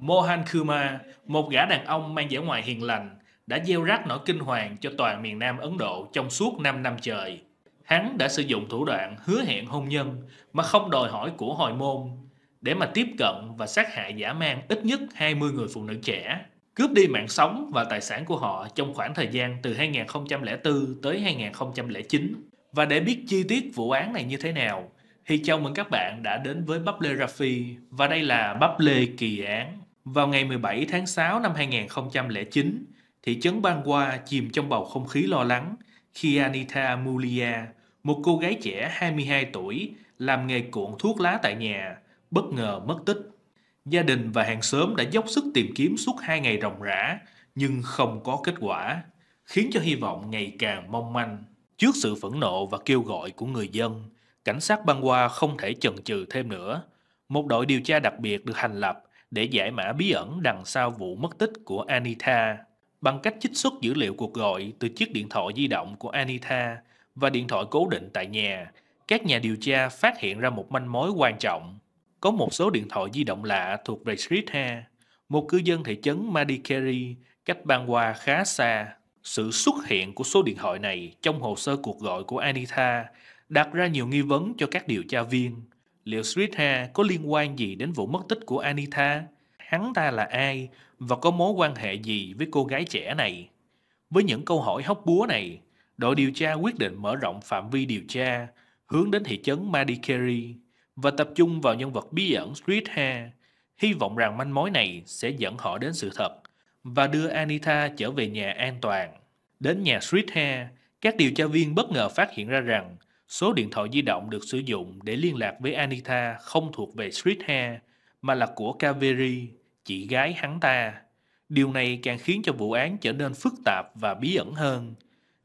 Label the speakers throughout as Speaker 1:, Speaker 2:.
Speaker 1: Mohan Kuma, một gã đàn ông mang vẻ ngoài hiền lành, đã gieo rắc nỗi kinh hoàng cho toàn miền Nam Ấn Độ trong suốt 5 năm trời. Hắn đã sử dụng thủ đoạn hứa hẹn hôn nhân mà không đòi hỏi của hồi môn để mà tiếp cận và sát hại giả mang ít nhất 20 người phụ nữ trẻ, cướp đi mạng sống và tài sản của họ trong khoảng thời gian từ 2004 tới 2009. Và để biết chi tiết vụ án này như thế nào, thì chào mừng các bạn đã đến với Bắp Lê Rafi và đây là Bắp Lê Kỳ Án. Vào ngày 17 tháng 6 năm 2009, thị trấn Ban Qua chìm trong bầu không khí lo lắng khi Anita Mulia, một cô gái trẻ 22 tuổi, làm nghề cuộn thuốc lá tại nhà, bất ngờ mất tích. Gia đình và hàng xóm đã dốc sức tìm kiếm suốt hai ngày ròng rã, nhưng không có kết quả, khiến cho hy vọng ngày càng mong manh. Trước sự phẫn nộ và kêu gọi của người dân, cảnh sát băng qua không thể chần chừ thêm nữa. Một đội điều tra đặc biệt được thành lập để giải mã bí ẩn đằng sau vụ mất tích của Anita bằng cách trích xuất dữ liệu cuộc gọi từ chiếc điện thoại di động của Anita và điện thoại cố định tại nhà. Các nhà điều tra phát hiện ra một manh mối quan trọng. Có một số điện thoại di động lạ thuộc về Sridhar, một cư dân thị trấn Madikeri cách bang qua khá xa. Sự xuất hiện của số điện thoại này trong hồ sơ cuộc gọi của Anita đặt ra nhiều nghi vấn cho các điều tra viên liệu Sridha có liên quan gì đến vụ mất tích của Anita? Hắn ta là ai và có mối quan hệ gì với cô gái trẻ này? Với những câu hỏi hóc búa này, đội điều tra quyết định mở rộng phạm vi điều tra hướng đến thị trấn Madikeri và tập trung vào nhân vật bí ẩn Sridha, hy vọng rằng manh mối này sẽ dẫn họ đến sự thật và đưa Anita trở về nhà an toàn. Đến nhà Sridha, các điều tra viên bất ngờ phát hiện ra rằng Số điện thoại di động được sử dụng để liên lạc với Anita không thuộc về Street Hair mà là của Kaveri, chị gái hắn ta. Điều này càng khiến cho vụ án trở nên phức tạp và bí ẩn hơn.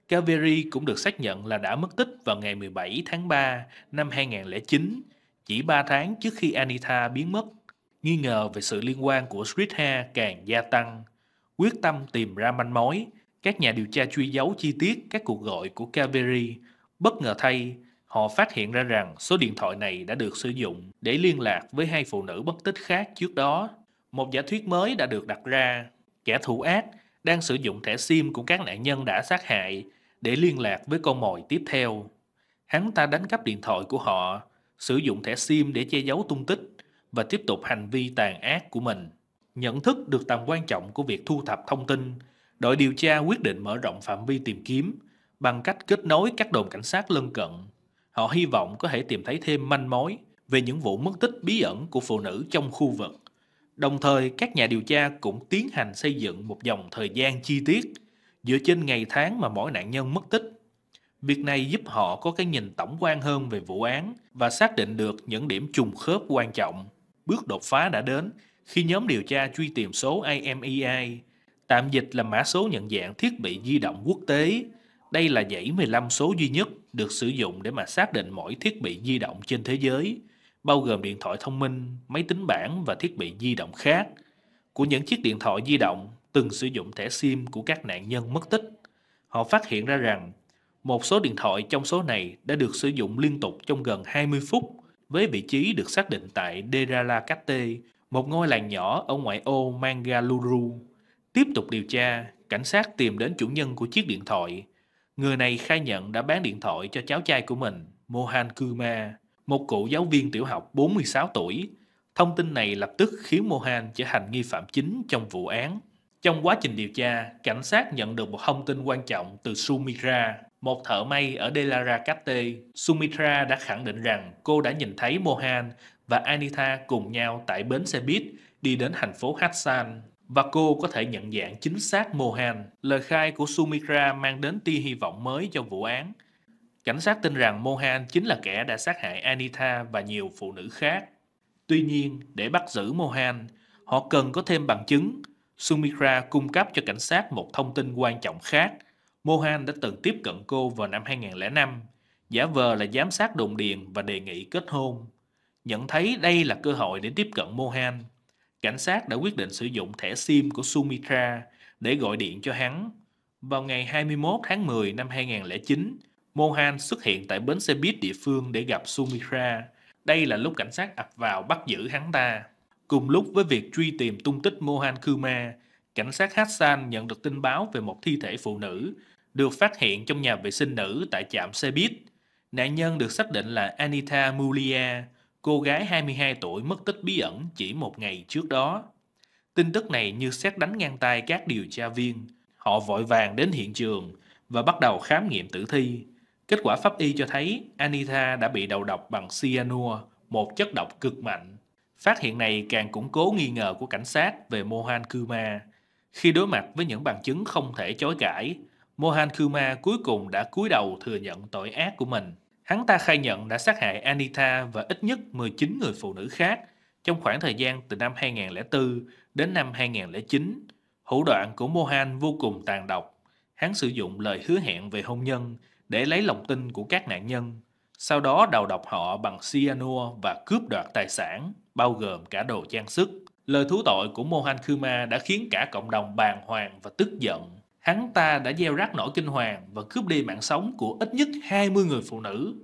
Speaker 1: Kaveri cũng được xác nhận là đã mất tích vào ngày 17 tháng 3 năm 2009, chỉ 3 tháng trước khi Anita biến mất. Nghi ngờ về sự liên quan của Street Hair càng gia tăng. Quyết tâm tìm ra manh mối, các nhà điều tra truy dấu chi tiết các cuộc gọi của Kaveri Bất ngờ thay, họ phát hiện ra rằng số điện thoại này đã được sử dụng để liên lạc với hai phụ nữ bất tích khác trước đó. Một giả thuyết mới đã được đặt ra, kẻ thủ ác đang sử dụng thẻ SIM của các nạn nhân đã sát hại để liên lạc với con mồi tiếp theo. Hắn ta đánh cắp điện thoại của họ, sử dụng thẻ SIM để che giấu tung tích và tiếp tục hành vi tàn ác của mình. Nhận thức được tầm quan trọng của việc thu thập thông tin, đội điều tra quyết định mở rộng phạm vi tìm kiếm bằng cách kết nối các đồn cảnh sát lân cận. Họ hy vọng có thể tìm thấy thêm manh mối về những vụ mất tích bí ẩn của phụ nữ trong khu vực. Đồng thời, các nhà điều tra cũng tiến hành xây dựng một dòng thời gian chi tiết dựa trên ngày tháng mà mỗi nạn nhân mất tích. Việc này giúp họ có cái nhìn tổng quan hơn về vụ án và xác định được những điểm trùng khớp quan trọng. Bước đột phá đã đến khi nhóm điều tra truy tìm số IMEI, e tạm dịch là mã số nhận dạng thiết bị di động quốc tế đây là dãy 15 số duy nhất được sử dụng để mà xác định mỗi thiết bị di động trên thế giới, bao gồm điện thoại thông minh, máy tính bảng và thiết bị di động khác của những chiếc điện thoại di động từng sử dụng thẻ SIM của các nạn nhân mất tích. Họ phát hiện ra rằng một số điện thoại trong số này đã được sử dụng liên tục trong gần 20 phút với vị trí được xác định tại Deralakatte, một ngôi làng nhỏ ở ngoại ô Mangaluru. Tiếp tục điều tra, cảnh sát tìm đến chủ nhân của chiếc điện thoại Người này khai nhận đã bán điện thoại cho cháu trai của mình, Mohan Kuma, một cựu giáo viên tiểu học 46 tuổi. Thông tin này lập tức khiến Mohan trở thành nghi phạm chính trong vụ án. Trong quá trình điều tra, cảnh sát nhận được một thông tin quan trọng từ Sumitra, một thợ may ở Delara Cate. Sumitra đã khẳng định rằng cô đã nhìn thấy Mohan và Anita cùng nhau tại bến xe buýt đi đến thành phố Hassan và cô có thể nhận dạng chính xác Mohan. Lời khai của Sumitra mang đến tia hy vọng mới cho vụ án. Cảnh sát tin rằng Mohan chính là kẻ đã sát hại Anita và nhiều phụ nữ khác. Tuy nhiên, để bắt giữ Mohan, họ cần có thêm bằng chứng. Sumitra cung cấp cho cảnh sát một thông tin quan trọng khác. Mohan đã từng tiếp cận cô vào năm 2005, giả vờ là giám sát đồn điền và đề nghị kết hôn. Nhận thấy đây là cơ hội để tiếp cận Mohan, cảnh sát đã quyết định sử dụng thẻ SIM của Sumitra để gọi điện cho hắn. Vào ngày 21 tháng 10 năm 2009, Mohan xuất hiện tại bến xe buýt địa phương để gặp Sumitra. Đây là lúc cảnh sát ập vào bắt giữ hắn ta. Cùng lúc với việc truy tìm tung tích Mohan Kumar, cảnh sát Hassan nhận được tin báo về một thi thể phụ nữ được phát hiện trong nhà vệ sinh nữ tại trạm xe buýt. Nạn nhân được xác định là Anita Mulia, cô gái 22 tuổi mất tích bí ẩn chỉ một ngày trước đó. Tin tức này như xét đánh ngang tay các điều tra viên. Họ vội vàng đến hiện trường và bắt đầu khám nghiệm tử thi. Kết quả pháp y cho thấy Anita đã bị đầu độc bằng cyanua, một chất độc cực mạnh. Phát hiện này càng củng cố nghi ngờ của cảnh sát về Mohan Kuma. Khi đối mặt với những bằng chứng không thể chối cãi, Mohan Kuma cuối cùng đã cúi đầu thừa nhận tội ác của mình. Hắn ta khai nhận đã sát hại Anita và ít nhất 19 người phụ nữ khác trong khoảng thời gian từ năm 2004 đến năm 2009. Hữu đoạn của Mohan vô cùng tàn độc. Hắn sử dụng lời hứa hẹn về hôn nhân để lấy lòng tin của các nạn nhân, sau đó đầu độc họ bằng cyanua và cướp đoạt tài sản, bao gồm cả đồ trang sức. Lời thú tội của Mohan Kuma đã khiến cả cộng đồng bàng hoàng và tức giận hắn ta đã gieo rắc nỗi kinh hoàng và cướp đi mạng sống của ít nhất 20 người phụ nữ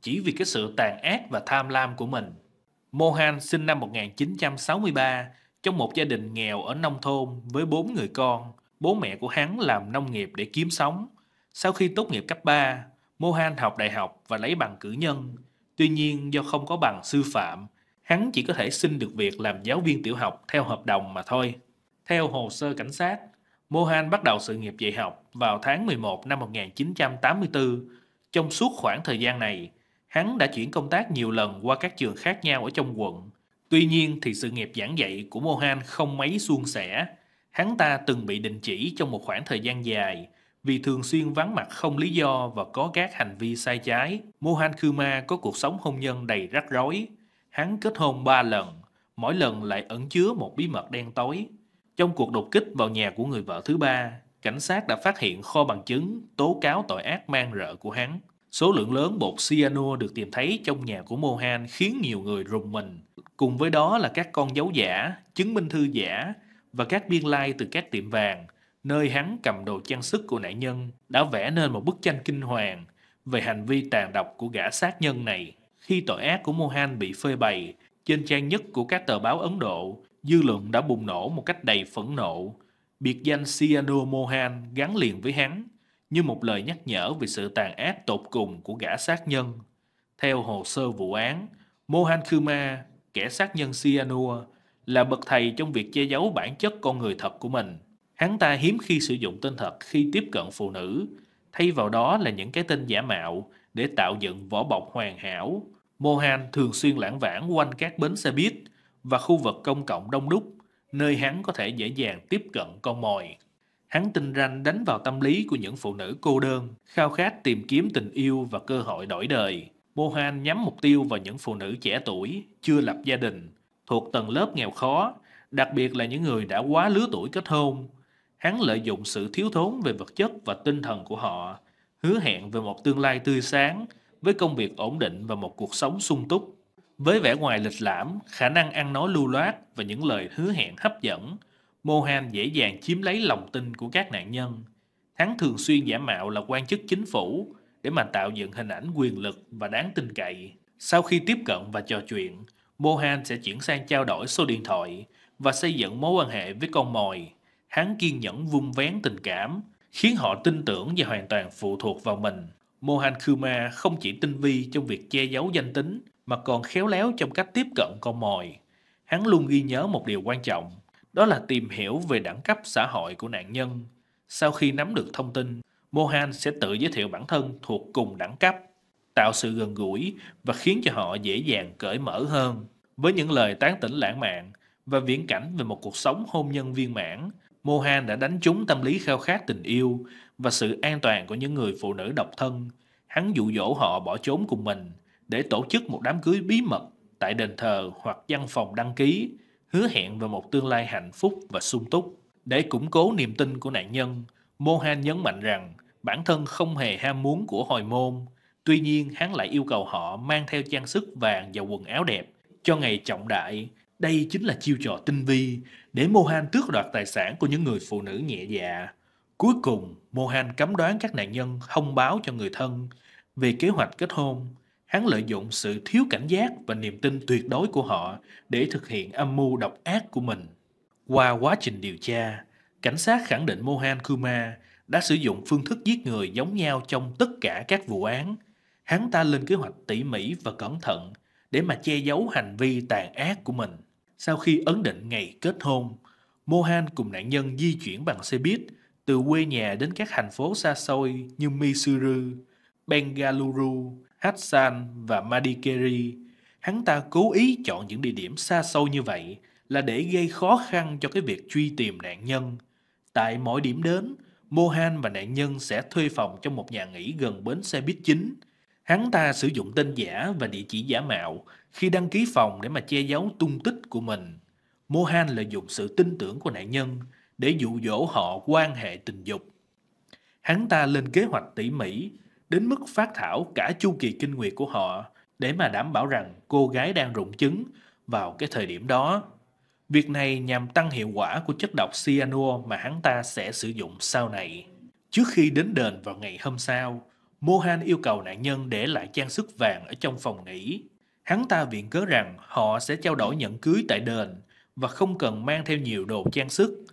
Speaker 1: chỉ vì cái sự tàn ác và tham lam của mình. Mohan sinh năm 1963 trong một gia đình nghèo ở nông thôn với bốn người con. Bố mẹ của hắn làm nông nghiệp để kiếm sống. Sau khi tốt nghiệp cấp 3, Mohan học đại học và lấy bằng cử nhân. Tuy nhiên do không có bằng sư phạm, hắn chỉ có thể xin được việc làm giáo viên tiểu học theo hợp đồng mà thôi. Theo hồ sơ cảnh sát, Mohan bắt đầu sự nghiệp dạy học vào tháng 11 năm 1984. Trong suốt khoảng thời gian này, hắn đã chuyển công tác nhiều lần qua các trường khác nhau ở trong quận. Tuy nhiên thì sự nghiệp giảng dạy của Mohan không mấy suôn sẻ. Hắn ta từng bị đình chỉ trong một khoảng thời gian dài vì thường xuyên vắng mặt không lý do và có các hành vi sai trái. Mohan Kuma có cuộc sống hôn nhân đầy rắc rối. Hắn kết hôn 3 lần, mỗi lần lại ẩn chứa một bí mật đen tối. Trong cuộc đột kích vào nhà của người vợ thứ ba, cảnh sát đã phát hiện kho bằng chứng tố cáo tội ác mang rợ của hắn. Số lượng lớn bột cyanua được tìm thấy trong nhà của Mohan khiến nhiều người rùng mình. Cùng với đó là các con dấu giả, chứng minh thư giả và các biên lai từ các tiệm vàng, nơi hắn cầm đồ trang sức của nạn nhân, đã vẽ nên một bức tranh kinh hoàng về hành vi tàn độc của gã sát nhân này. Khi tội ác của Mohan bị phơi bày, trên trang nhất của các tờ báo Ấn Độ, dư luận đã bùng nổ một cách đầy phẫn nộ. Biệt danh Siano Mohan gắn liền với hắn như một lời nhắc nhở về sự tàn ác tột cùng của gã sát nhân. Theo hồ sơ vụ án, Mohan Kuma, kẻ sát nhân Sianua, là bậc thầy trong việc che giấu bản chất con người thật của mình. Hắn ta hiếm khi sử dụng tên thật khi tiếp cận phụ nữ, thay vào đó là những cái tên giả mạo để tạo dựng vỏ bọc hoàn hảo. Mohan thường xuyên lãng vãng quanh các bến xe buýt, và khu vực công cộng đông đúc, nơi hắn có thể dễ dàng tiếp cận con mồi. Hắn tinh ranh đánh vào tâm lý của những phụ nữ cô đơn, khao khát tìm kiếm tình yêu và cơ hội đổi đời. Mohan nhắm mục tiêu vào những phụ nữ trẻ tuổi, chưa lập gia đình, thuộc tầng lớp nghèo khó, đặc biệt là những người đã quá lứa tuổi kết hôn. Hắn lợi dụng sự thiếu thốn về vật chất và tinh thần của họ, hứa hẹn về một tương lai tươi sáng với công việc ổn định và một cuộc sống sung túc. Với vẻ ngoài lịch lãm, khả năng ăn nói lưu loát và những lời hứa hẹn hấp dẫn, Mohan dễ dàng chiếm lấy lòng tin của các nạn nhân. Hắn thường xuyên giả mạo là quan chức chính phủ để mà tạo dựng hình ảnh quyền lực và đáng tin cậy. Sau khi tiếp cận và trò chuyện, Mohan sẽ chuyển sang trao đổi số điện thoại và xây dựng mối quan hệ với con mồi. Hắn kiên nhẫn vung vén tình cảm, khiến họ tin tưởng và hoàn toàn phụ thuộc vào mình. Mohan Kuma không chỉ tinh vi trong việc che giấu danh tính mà còn khéo léo trong cách tiếp cận con mồi. Hắn luôn ghi nhớ một điều quan trọng, đó là tìm hiểu về đẳng cấp xã hội của nạn nhân. Sau khi nắm được thông tin, Mohan sẽ tự giới thiệu bản thân thuộc cùng đẳng cấp, tạo sự gần gũi và khiến cho họ dễ dàng cởi mở hơn. Với những lời tán tỉnh lãng mạn và viễn cảnh về một cuộc sống hôn nhân viên mãn, Mohan đã đánh trúng tâm lý khao khát tình yêu và sự an toàn của những người phụ nữ độc thân. Hắn dụ dỗ họ bỏ trốn cùng mình, để tổ chức một đám cưới bí mật tại đền thờ hoặc văn phòng đăng ký, hứa hẹn về một tương lai hạnh phúc và sung túc. Để củng cố niềm tin của nạn nhân, Mohan nhấn mạnh rằng bản thân không hề ham muốn của hồi môn, tuy nhiên hắn lại yêu cầu họ mang theo trang sức vàng và quần áo đẹp cho ngày trọng đại. Đây chính là chiêu trò tinh vi để Mohan tước đoạt tài sản của những người phụ nữ nhẹ dạ. Cuối cùng, Mohan cấm đoán các nạn nhân không báo cho người thân về kế hoạch kết hôn hắn lợi dụng sự thiếu cảnh giác và niềm tin tuyệt đối của họ để thực hiện âm mưu độc ác của mình. Qua quá trình điều tra, cảnh sát khẳng định Mohan Kumar đã sử dụng phương thức giết người giống nhau trong tất cả các vụ án. Hắn ta lên kế hoạch tỉ mỉ và cẩn thận để mà che giấu hành vi tàn ác của mình. Sau khi ấn định ngày kết hôn, Mohan cùng nạn nhân di chuyển bằng xe buýt từ quê nhà đến các thành phố xa xôi như Misuru, Bengaluru, Hassan và Madikeri. Hắn ta cố ý chọn những địa điểm xa xôi như vậy là để gây khó khăn cho cái việc truy tìm nạn nhân. Tại mỗi điểm đến, Mohan và nạn nhân sẽ thuê phòng trong một nhà nghỉ gần bến xe buýt chính. Hắn ta sử dụng tên giả và địa chỉ giả mạo khi đăng ký phòng để mà che giấu tung tích của mình. Mohan lợi dụng sự tin tưởng của nạn nhân để dụ dỗ họ quan hệ tình dục. Hắn ta lên kế hoạch tỉ mỉ đến mức phát thảo cả chu kỳ kinh nguyệt của họ để mà đảm bảo rằng cô gái đang rụng trứng vào cái thời điểm đó. Việc này nhằm tăng hiệu quả của chất độc cyanua mà hắn ta sẽ sử dụng sau này. Trước khi đến đền vào ngày hôm sau, Mohan yêu cầu nạn nhân để lại trang sức vàng ở trong phòng nghỉ. Hắn ta viện cớ rằng họ sẽ trao đổi nhận cưới tại đền và không cần mang theo nhiều đồ trang sức.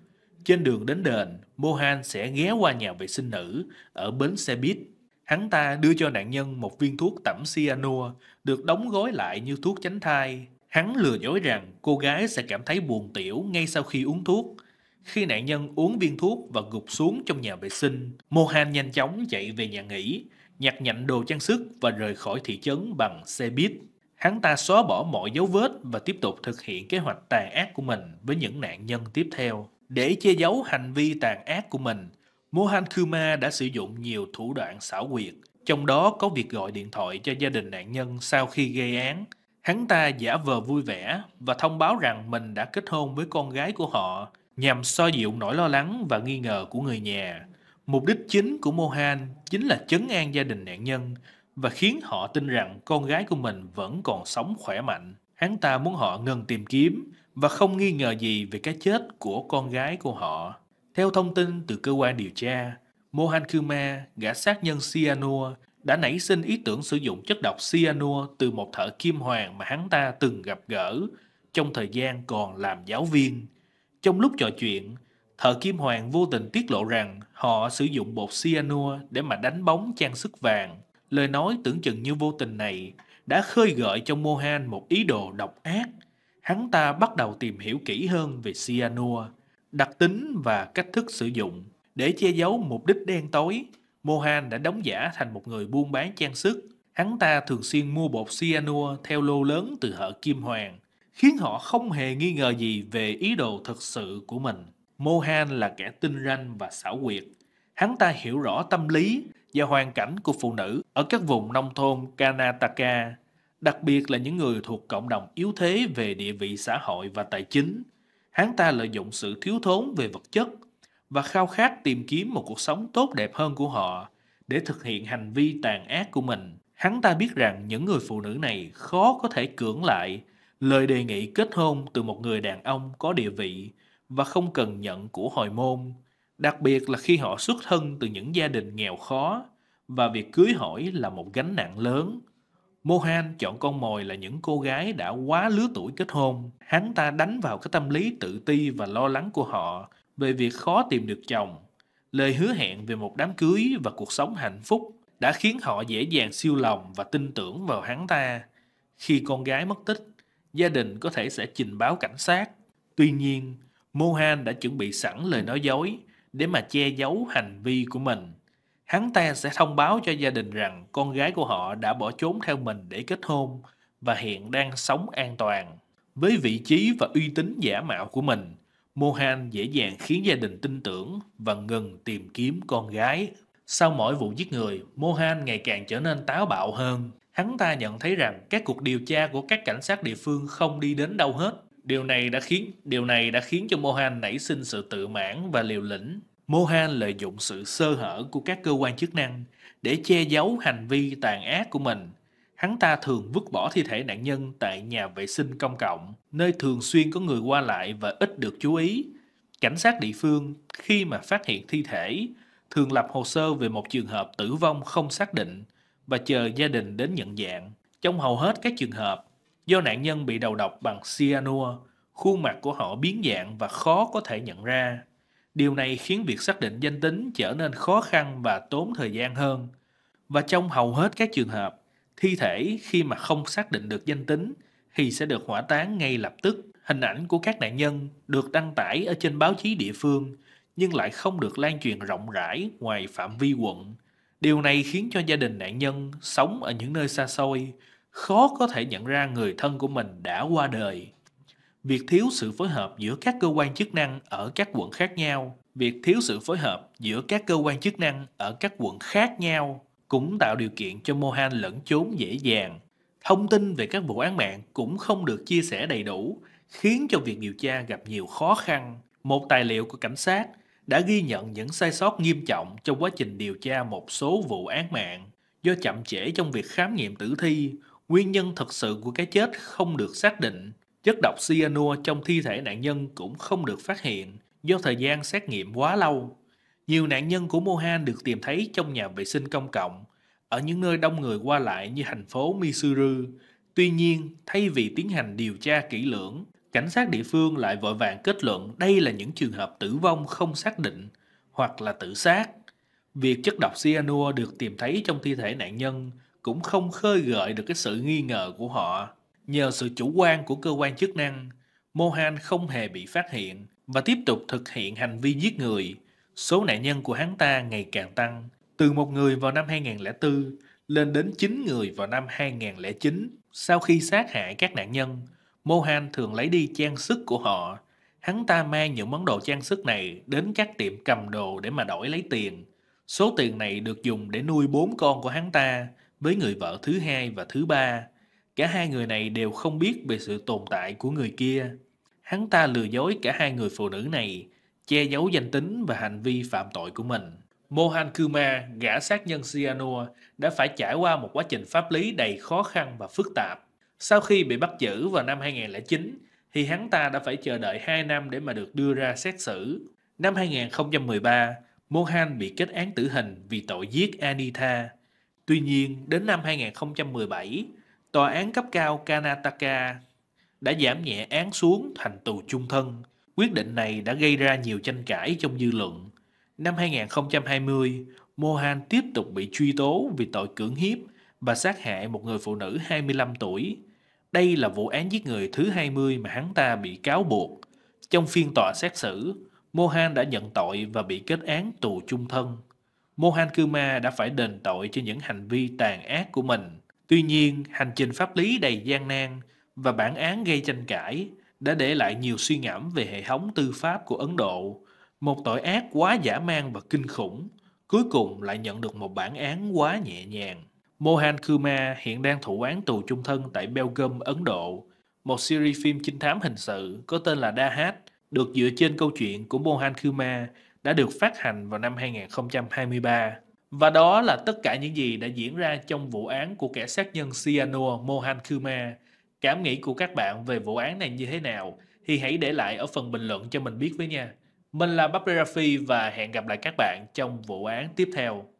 Speaker 1: Trên đường đến đền, Mohan sẽ ghé qua nhà vệ sinh nữ ở bến xe buýt hắn ta đưa cho nạn nhân một viên thuốc tẩm cyanua được đóng gói lại như thuốc tránh thai. Hắn lừa dối rằng cô gái sẽ cảm thấy buồn tiểu ngay sau khi uống thuốc. Khi nạn nhân uống viên thuốc và gục xuống trong nhà vệ sinh, Mohan nhanh chóng chạy về nhà nghỉ, nhặt nhạnh đồ trang sức và rời khỏi thị trấn bằng xe buýt. Hắn ta xóa bỏ mọi dấu vết và tiếp tục thực hiện kế hoạch tàn ác của mình với những nạn nhân tiếp theo. Để che giấu hành vi tàn ác của mình, Mohan Kuma đã sử dụng nhiều thủ đoạn xảo quyệt, trong đó có việc gọi điện thoại cho gia đình nạn nhân sau khi gây án. Hắn ta giả vờ vui vẻ và thông báo rằng mình đã kết hôn với con gái của họ nhằm xoa dịu nỗi lo lắng và nghi ngờ của người nhà. Mục đích chính của Mohan chính là chấn an gia đình nạn nhân và khiến họ tin rằng con gái của mình vẫn còn sống khỏe mạnh. Hắn ta muốn họ ngừng tìm kiếm và không nghi ngờ gì về cái chết của con gái của họ. Theo thông tin từ cơ quan điều tra, Mohan Kumar, gã sát nhân Cyanua, đã nảy sinh ý tưởng sử dụng chất độc Cyanua từ một thợ kim hoàng mà hắn ta từng gặp gỡ trong thời gian còn làm giáo viên. Trong lúc trò chuyện, thợ kim hoàng vô tình tiết lộ rằng họ sử dụng bột Cyanua để mà đánh bóng trang sức vàng. Lời nói tưởng chừng như vô tình này đã khơi gợi trong Mohan một ý đồ độc ác. Hắn ta bắt đầu tìm hiểu kỹ hơn về Cyanua đặc tính và cách thức sử dụng. Để che giấu mục đích đen tối, Mohan đã đóng giả thành một người buôn bán trang sức. Hắn ta thường xuyên mua bột cyanua theo lô lớn từ hở Kim Hoàng, khiến họ không hề nghi ngờ gì về ý đồ thật sự của mình. Mohan là kẻ tinh ranh và xảo quyệt. Hắn ta hiểu rõ tâm lý và hoàn cảnh của phụ nữ ở các vùng nông thôn Karnataka, đặc biệt là những người thuộc cộng đồng yếu thế về địa vị xã hội và tài chính hắn ta lợi dụng sự thiếu thốn về vật chất và khao khát tìm kiếm một cuộc sống tốt đẹp hơn của họ để thực hiện hành vi tàn ác của mình. Hắn ta biết rằng những người phụ nữ này khó có thể cưỡng lại lời đề nghị kết hôn từ một người đàn ông có địa vị và không cần nhận của hồi môn, đặc biệt là khi họ xuất thân từ những gia đình nghèo khó và việc cưới hỏi là một gánh nặng lớn Mohan chọn con mồi là những cô gái đã quá lứa tuổi kết hôn. Hắn ta đánh vào cái tâm lý tự ti và lo lắng của họ về việc khó tìm được chồng. Lời hứa hẹn về một đám cưới và cuộc sống hạnh phúc đã khiến họ dễ dàng siêu lòng và tin tưởng vào hắn ta. Khi con gái mất tích, gia đình có thể sẽ trình báo cảnh sát. Tuy nhiên, Mohan đã chuẩn bị sẵn lời nói dối để mà che giấu hành vi của mình. Hắn ta sẽ thông báo cho gia đình rằng con gái của họ đã bỏ trốn theo mình để kết hôn và hiện đang sống an toàn. Với vị trí và uy tín giả mạo của mình, Mohan dễ dàng khiến gia đình tin tưởng và ngừng tìm kiếm con gái. Sau mỗi vụ giết người, Mohan ngày càng trở nên táo bạo hơn. Hắn ta nhận thấy rằng các cuộc điều tra của các cảnh sát địa phương không đi đến đâu hết. Điều này đã khiến điều này đã khiến cho Mohan nảy sinh sự tự mãn và liều lĩnh Mohan lợi dụng sự sơ hở của các cơ quan chức năng để che giấu hành vi tàn ác của mình. Hắn ta thường vứt bỏ thi thể nạn nhân tại nhà vệ sinh công cộng, nơi thường xuyên có người qua lại và ít được chú ý. Cảnh sát địa phương khi mà phát hiện thi thể thường lập hồ sơ về một trường hợp tử vong không xác định và chờ gia đình đến nhận dạng. Trong hầu hết các trường hợp, do nạn nhân bị đầu độc bằng cyanua, khuôn mặt của họ biến dạng và khó có thể nhận ra. Điều này khiến việc xác định danh tính trở nên khó khăn và tốn thời gian hơn. Và trong hầu hết các trường hợp, thi thể khi mà không xác định được danh tính thì sẽ được hỏa táng ngay lập tức. Hình ảnh của các nạn nhân được đăng tải ở trên báo chí địa phương nhưng lại không được lan truyền rộng rãi ngoài phạm vi quận. Điều này khiến cho gia đình nạn nhân sống ở những nơi xa xôi, khó có thể nhận ra người thân của mình đã qua đời việc thiếu sự phối hợp giữa các cơ quan chức năng ở các quận khác nhau việc thiếu sự phối hợp giữa các cơ quan chức năng ở các quận khác nhau cũng tạo điều kiện cho Mohan lẫn trốn dễ dàng. Thông tin về các vụ án mạng cũng không được chia sẻ đầy đủ, khiến cho việc điều tra gặp nhiều khó khăn. Một tài liệu của cảnh sát đã ghi nhận những sai sót nghiêm trọng trong quá trình điều tra một số vụ án mạng. Do chậm trễ trong việc khám nghiệm tử thi, nguyên nhân thật sự của cái chết không được xác định Chất độc cyanua trong thi thể nạn nhân cũng không được phát hiện do thời gian xét nghiệm quá lâu. Nhiều nạn nhân của Mohan được tìm thấy trong nhà vệ sinh công cộng, ở những nơi đông người qua lại như thành phố Missouri. Tuy nhiên, thay vì tiến hành điều tra kỹ lưỡng, cảnh sát địa phương lại vội vàng kết luận đây là những trường hợp tử vong không xác định hoặc là tự sát. Việc chất độc cyanua được tìm thấy trong thi thể nạn nhân cũng không khơi gợi được cái sự nghi ngờ của họ. Nhờ sự chủ quan của cơ quan chức năng, Mohan không hề bị phát hiện và tiếp tục thực hiện hành vi giết người. Số nạn nhân của hắn ta ngày càng tăng, từ một người vào năm 2004 lên đến 9 người vào năm 2009. Sau khi sát hại các nạn nhân, Mohan thường lấy đi trang sức của họ. Hắn ta mang những món đồ trang sức này đến các tiệm cầm đồ để mà đổi lấy tiền. Số tiền này được dùng để nuôi bốn con của hắn ta với người vợ thứ hai và thứ ba. Cả hai người này đều không biết về sự tồn tại của người kia. Hắn ta lừa dối cả hai người phụ nữ này, che giấu danh tính và hành vi phạm tội của mình. Mohan Kuma, gã sát nhân Sianua, đã phải trải qua một quá trình pháp lý đầy khó khăn và phức tạp. Sau khi bị bắt giữ vào năm 2009, thì hắn ta đã phải chờ đợi 2 năm để mà được đưa ra xét xử. Năm 2013, Mohan bị kết án tử hình vì tội giết Anita. Tuy nhiên, đến năm 2017, tòa án cấp cao Kanataka đã giảm nhẹ án xuống thành tù chung thân. Quyết định này đã gây ra nhiều tranh cãi trong dư luận. Năm 2020, Mohan tiếp tục bị truy tố vì tội cưỡng hiếp và sát hại một người phụ nữ 25 tuổi. Đây là vụ án giết người thứ 20 mà hắn ta bị cáo buộc. Trong phiên tòa xét xử, Mohan đã nhận tội và bị kết án tù chung thân. Mohan Kuma đã phải đền tội cho những hành vi tàn ác của mình. Tuy nhiên, hành trình pháp lý đầy gian nan và bản án gây tranh cãi đã để lại nhiều suy ngẫm về hệ thống tư pháp của Ấn Độ, một tội ác quá dã man và kinh khủng, cuối cùng lại nhận được một bản án quá nhẹ nhàng. Mohan Kumar hiện đang thụ án tù chung thân tại Belgium, Ấn Độ. Một series phim trinh thám hình sự có tên là Dahat được dựa trên câu chuyện của Mohan Kumar đã được phát hành vào năm 2023. Và đó là tất cả những gì đã diễn ra trong vụ án của kẻ sát nhân Siano Mohan Kumar. Cảm nghĩ của các bạn về vụ án này như thế nào thì hãy để lại ở phần bình luận cho mình biết với nha. Mình là Bắp Rafi và hẹn gặp lại các bạn trong vụ án tiếp theo.